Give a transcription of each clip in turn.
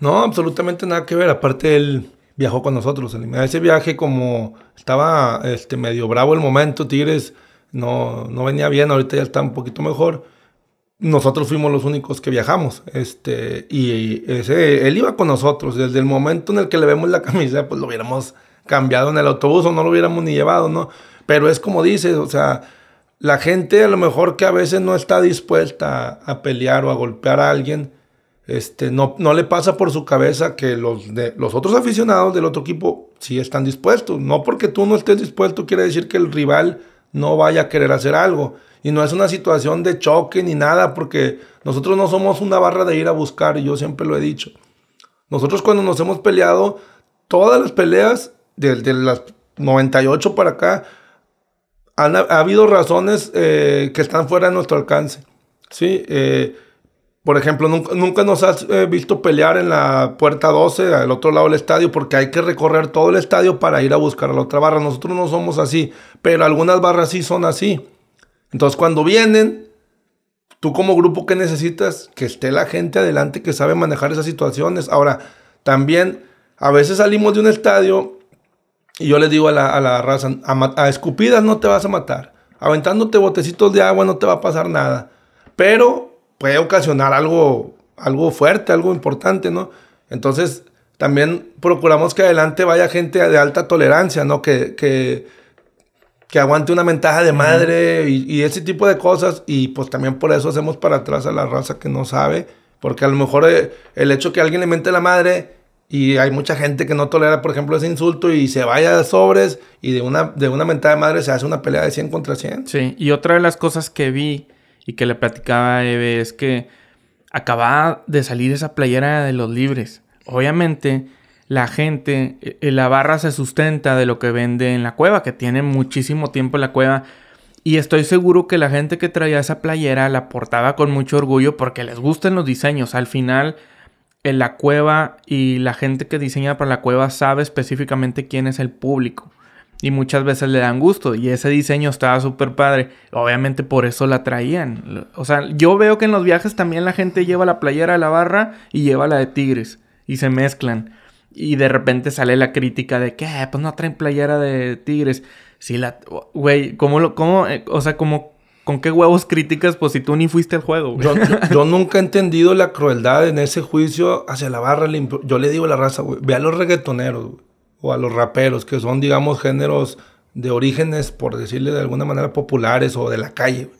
No, absolutamente nada que ver. Aparte, él viajó con nosotros. En ese viaje, como estaba este, medio bravo el momento, Tigres no, no venía bien, ahorita ya está un poquito mejor. Nosotros fuimos los únicos que viajamos. Este, y ese, él iba con nosotros. Desde el momento en el que le vemos la camisa, pues lo hubiéramos cambiado en el autobús o no lo hubiéramos ni llevado, ¿no? Pero es como dices, o sea, la gente a lo mejor que a veces no está dispuesta a pelear o a golpear a alguien, este, no, no le pasa por su cabeza que los, de, los otros aficionados del otro equipo sí están dispuestos. No porque tú no estés dispuesto quiere decir que el rival no vaya a querer hacer algo. Y no es una situación de choque ni nada, porque nosotros no somos una barra de ir a buscar, y yo siempre lo he dicho. Nosotros cuando nos hemos peleado, todas las peleas, desde las 98 para acá, han, ha habido razones eh, que están fuera de nuestro alcance. ¿sí? Eh, por ejemplo, nunca, nunca nos has eh, visto pelear en la puerta 12, al otro lado del estadio, porque hay que recorrer todo el estadio para ir a buscar a la otra barra. Nosotros no somos así, pero algunas barras sí son así. Entonces, cuando vienen, tú como grupo que necesitas, que esté la gente adelante que sabe manejar esas situaciones. Ahora, también, a veces salimos de un estadio y yo le digo a la, a la raza, a escupidas no te vas a matar, aventándote botecitos de agua no te va a pasar nada. Pero puede ocasionar algo, algo fuerte, algo importante, ¿no? Entonces, también procuramos que adelante vaya gente de alta tolerancia, ¿no? Que, que, que aguante una ventaja de madre y, ese tipo de cosas. Y pues también por eso hacemos para atrás a la raza que no sabe. Porque a lo mejor eh, el hecho que alguien le mente la madre y hay mucha gente que no tolera, por ejemplo, ese insulto y se vaya de sobres y de una, de una mentada de madre se hace una pelea de 100 contra 100. Sí, y otra de las cosas que vi y que le platicaba Eve es que acababa de salir esa playera de los libres. Obviamente, la gente, eh, eh, la barra se sustenta de lo que vende en la cueva, que tiene muchísimo tiempo la cueva. Y estoy seguro que la gente que traía esa playera la portaba con mucho orgullo porque les gustan los diseños. Al final, en la cueva y la gente que diseña para la cueva sabe específicamente quién es el público. Y muchas veces le dan gusto. Y ese diseño estaba súper padre. Obviamente por eso la traían. O sea, yo veo que en los viajes también la gente lleva la playera de la barra y lleva la de Tigres. Y se mezclan. Y de repente sale la crítica de que, eh, pues no traen playera de Tigres. Si la... Güey, ¿cómo lo... Cómo, eh, o sea, como... ¿Con qué huevos críticas? Pues si tú ni fuiste al juego. Yo, nunca he entendido la crueldad en ese juicio hacia la barra. Yo le digo la raza, güey, ve a los reggaetoneros, güey o a los raperos, que son, digamos, géneros de orígenes, por decirle de alguna manera, populares o de la calle.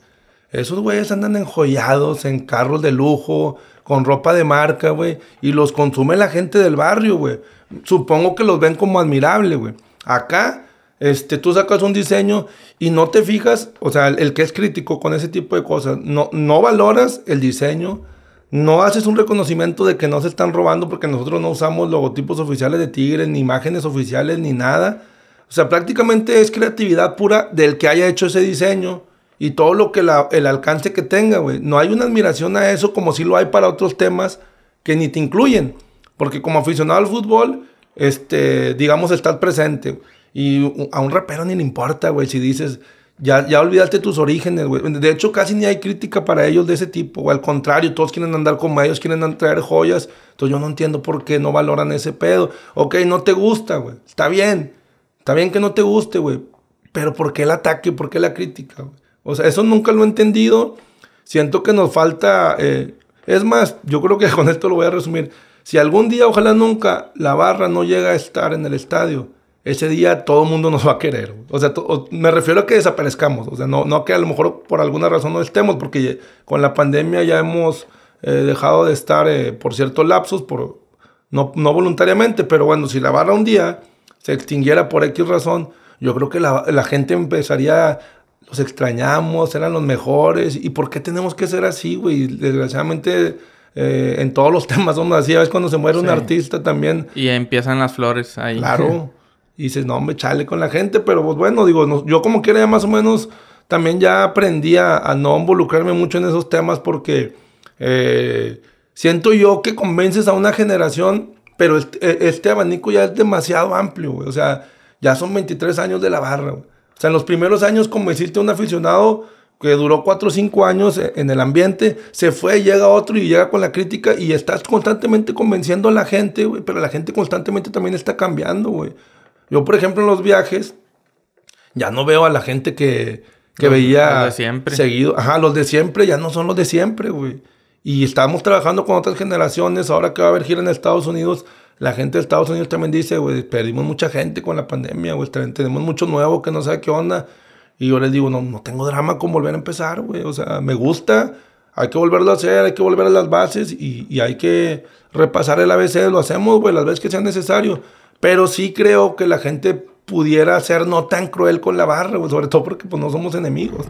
Esos güeyes andan enjollados en carros de lujo, con ropa de marca, güey, y los consume la gente del barrio, güey. Supongo que los ven como admirable, güey. Acá, este, tú sacas un diseño y no te fijas, o sea, el, que es crítico con ese tipo de cosas, no, no valoras el diseño no haces un reconocimiento de que no se están robando porque nosotros no usamos logotipos oficiales de Tigres, ni imágenes oficiales, ni nada. O sea, prácticamente es creatividad pura del que haya hecho ese diseño y todo lo que el alcance que tenga, güey. No hay una admiración a eso como si lo hay para otros temas que ni te incluyen. Porque como aficionado al fútbol, este, digamos, estás presente. Y a un rapero ni le importa, güey, si dices, ya, olvidaste tus orígenes, güey. De hecho, casi ni hay crítica para ellos de ese tipo. O al contrario, todos quieren andar como ellos, quieren traer joyas. Entonces yo no entiendo por qué no valoran ese pedo. Ok, no te gusta, güey. Está bien. Está bien que no te guste, güey. Pero ¿por qué el ataque? ¿Por qué la crítica? O sea, eso nunca lo he entendido. Siento que nos falta... Eh, es más, yo creo que con esto lo voy a resumir. Si algún día, ojalá nunca, la barra no llega a estar en el estadio ese día todo el mundo nos va a querer. O sea, me refiero a que desaparezcamos, o sea, no, no que a lo mejor por alguna razón no estemos, porque con la pandemia ya hemos eh, dejado de estar eh, por ciertos lapsos, no, voluntariamente, pero bueno, si la barra un día se extinguiera por X razón, yo creo que la, gente empezaría, los extrañamos, eran los mejores, ¿y por qué tenemos que ser así, güey? Desgraciadamente... Eh, en todos los temas somos así. A veces cuando se muere un artista también. Y empiezan las flores ahí. Claro. Y dices, no, me chale con la gente, pero pues bueno, digo, yo como que ya más o menos también ya aprendí a, no involucrarme mucho en esos temas porque eh, siento yo que convences a una generación, pero e, este, abanico ya es demasiado amplio, güey. O sea, ya son 23 años de la barra, O sea, en los primeros años, como decirte un aficionado, que duró 4 o 5 años e, en el ambiente, se fue, llega otro y llega con la crítica y estás constantemente convenciendo a la gente, güey, pero la gente constantemente también está cambiando, güey. Yo, por ejemplo, en los viajes, ya no veo a la gente que, que veía seguido. Ajá, los de siempre ya no son los de siempre, güey. Y estamos trabajando con otras generaciones. Ahora que va a haber gira en Estados Unidos, la gente de Estados Unidos también dice, güey, perdimos mucha gente con la pandemia, güey. Tenemos mucho nuevo que no sabe qué onda. Y yo les digo, no, no tengo drama con volver a empezar, güey. O sea, me gusta, hay que volverlo a hacer, hay que volver a las bases y, y hay que repasar el ABC, lo hacemos, güey, las veces que sea necesario. Pero sí creo que la gente pudiera ser no tan cruel con la barra, sobre todo porque pues, no somos enemigos.